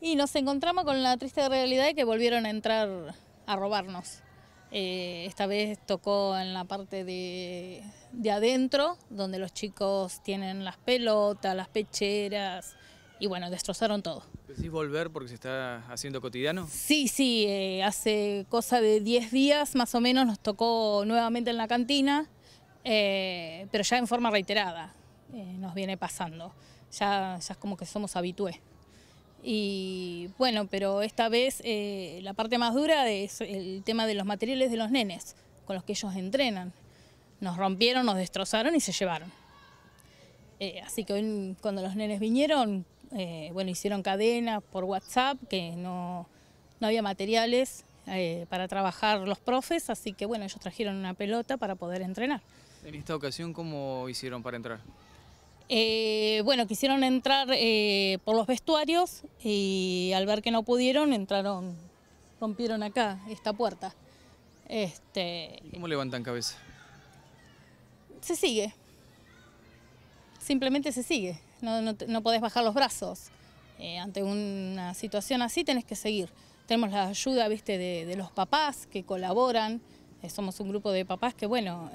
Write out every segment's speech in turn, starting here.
Y nos encontramos con la triste realidad de que volvieron a entrar a robarnos. Eh, esta vez tocó en la parte de, adentro, donde los chicos tienen las pelotas, las pecheras, y bueno, destrozaron todo. ¿Decís volver porque se está haciendo cotidiano? Sí, sí, eh, hace cosa de 10 días más o menos nos tocó nuevamente en la cantina, eh, pero ya en forma reiterada nos viene pasando. Ya, ya es como que somos habitués. Y bueno, pero esta vez eh, la parte más dura es el tema de los materiales de los nenes, con los que ellos entrenan. Nos rompieron, nos destrozaron y se llevaron. Eh, así que cuando los nenes vinieron, eh, bueno, hicieron cadena por WhatsApp, que no, no había materiales para trabajar los profes, así que bueno, ellos trajeron una pelota para poder entrenar. En esta ocasión, ¿cómo hicieron para entrar? Eh, bueno, quisieron entrar eh, por los vestuarios y al ver que no pudieron, entraron, rompieron acá, esta puerta. Este, cómo levantan cabeza? Se sigue. Simplemente se sigue. No, podés bajar los brazos. Eh, ante una situación así tenés que seguir. Tenemos la ayuda, viste, de, de los papás que colaboran. somos un grupo de papás que, bueno,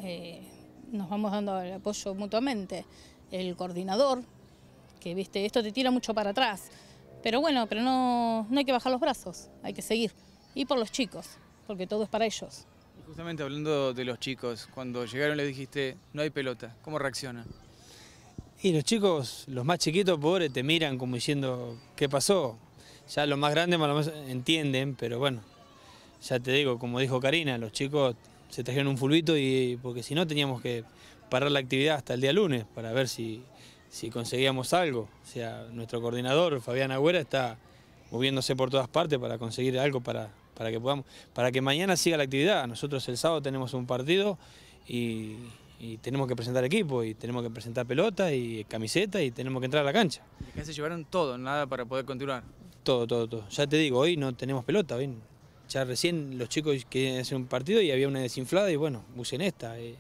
nos vamos dando el apoyo mutuamente el coordinador, que viste, esto te tira mucho para atrás. Pero bueno, pero no, hay que bajar los brazos, hay que seguir. Y por los chicos, porque todo es para ellos. justamente hablando de los chicos, cuando llegaron le dijiste, no hay pelota, ¿cómo reaccionan? Y los chicos, los más chiquitos, pobres, te miran como diciendo, ¿qué pasó? Ya los más grandes más lo entienden, pero bueno, ya te digo, como dijo Karina, los chicos se trajeron un fulbito y porque si no teníamos que parar la actividad hasta el día lunes para ver si, conseguíamos algo. O sea, nuestro coordinador, Fabián Agüera, está moviéndose por todas partes para conseguir algo para, para, que podamos, para que mañana siga la actividad. Nosotros el sábado tenemos un partido y, tenemos que presentar equipo y tenemos que presentar pelota y camiseta y tenemos que entrar a la cancha. Acá se llevaron todo, nada para poder continuar. Todo, todo, todo. Ya te digo, hoy no tenemos pelota, hoy ya recién los chicos querían hacer un partido y había una desinflada y bueno, usen esta. Eh.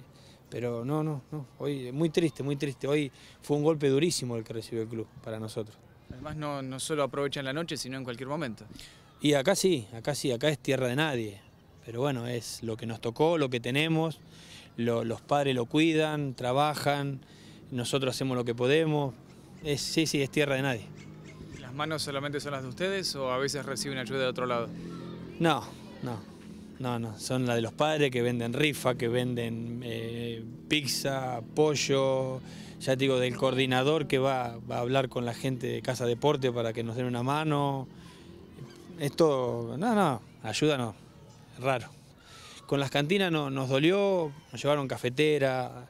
Pero no, no, no. Hoy muy triste, muy triste. Hoy fue un golpe durísimo el que recibió el club para nosotros. Además no, no solo aprovechan la noche, sino en cualquier momento. Y acá sí, acá sí, acá es tierra de nadie. Pero bueno, es lo que nos tocó, lo que tenemos, los padres lo cuidan, trabajan, nosotros hacemos lo que podemos. sí, sí, es tierra de nadie. ¿Las manos solamente son las de ustedes o a veces reciben ayuda de otro lado? No, no, no, no, son la de los padres que venden rifa, que venden eh, pizza, pollo, ya digo, del coordinador que va, a hablar con la gente de Casa Deporte para que nos den una mano. Esto, no, no, ayuda no, raro. Con las cantinas nos dolió, nos llevaron cafetera,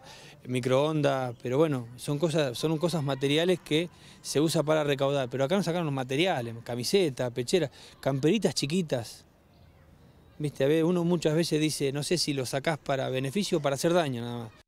microondas, pero bueno, son cosas, son cosas materiales que se usa para recaudar. Pero acá nos sacaron los materiales, camisetas, pecheras, camperitas chiquitas, uno muchas veces dice, no sé si lo sacás para beneficio o para hacer daño nada más.